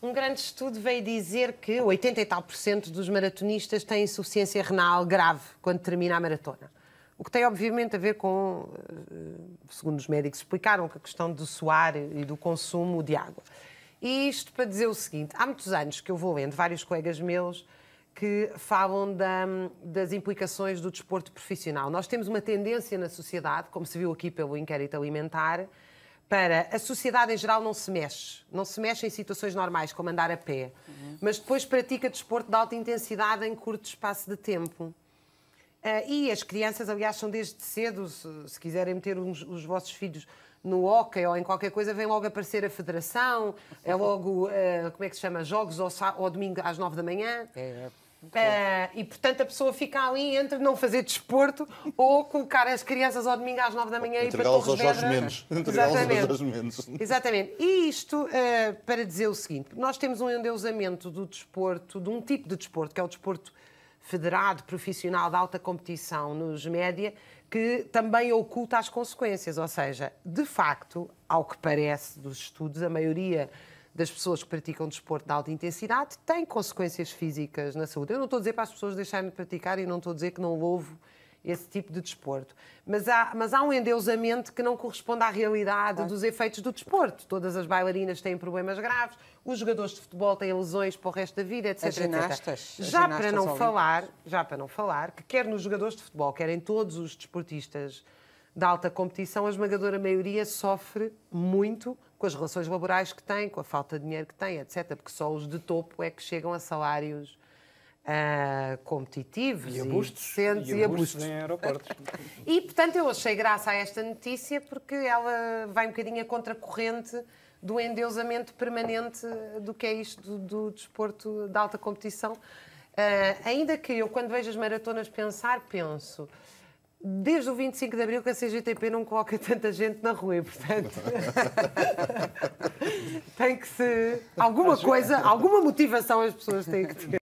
Um grande estudo veio dizer que 80 e tal por cento dos maratonistas têm insuficiência renal grave quando termina a maratona. O que tem, obviamente, a ver com, eh, segundo os médicos explicaram, com a questão do suar e do consumo de água. E isto para dizer o seguinte: há muitos anos que eu vou lendo vários colegas meus que falam da, das implicações do desporto profissional. Nós temos uma tendência na sociedade, como se viu aqui pelo inquérito alimentar, para a sociedade em geral não se mexe, não se mexe em situações normais, como andar a pé, uhum. mas depois pratica desporto de alta intensidade em curto espaço de tempo. Uh, e as crianças, aliás, são desde cedo, se, se quiserem meter uns, os vossos filhos no hóquei ou em qualquer coisa, vem logo aparecer a federação, é logo, uh, como é que se chama, jogos ao, ao domingo às nove da manhã. É, é. Uh, e portanto a pessoa fica ali entre não fazer desporto ou colocar as crianças ao domingo às 9 da manhã e para todos os menos Exatamente. Aos Exatamente. E isto uh, para dizer o seguinte: nós temos um endeusamento do desporto, de um tipo de desporto, que é o desporto federado, profissional de alta competição nos média, que também oculta as consequências. Ou seja, de facto, ao que parece dos estudos, a maioria das pessoas que praticam desporto de alta intensidade tem consequências físicas na saúde. Eu não estou a dizer para as pessoas deixarem de praticar e não estou a dizer que não louvo esse tipo de desporto. Mas há, mas há um endeusamento que não corresponde à realidade dos efeitos do desporto. Todas as bailarinas têm problemas graves, os jogadores de futebol têm lesões para o resto da vida, etc. As ginastas, etc. Já para não falar, já para não falar, que quer nos jogadores de futebol, quer em todos os desportistas da alta competição, a esmagadora maioria sofre muito com as relações laborais que tem, com a falta de dinheiro que tem, etc. Porque só os de topo é que chegam a salários uh, competitivos e, abustos, decentes e, abustos. em aeroportos. e, portanto, eu achei graça a esta notícia porque ela vai um bocadinho a contracorrente do endeusamento permanente do que é isto do, do desporto da alta competição. Uh, ainda que eu, quando vejo as maratonas pensar, penso Desde o 25 de Abril que a CGTP não coloca tanta gente na rua, e, portanto. tem que se. Alguma coisa, alguma motivação as pessoas têm que ter.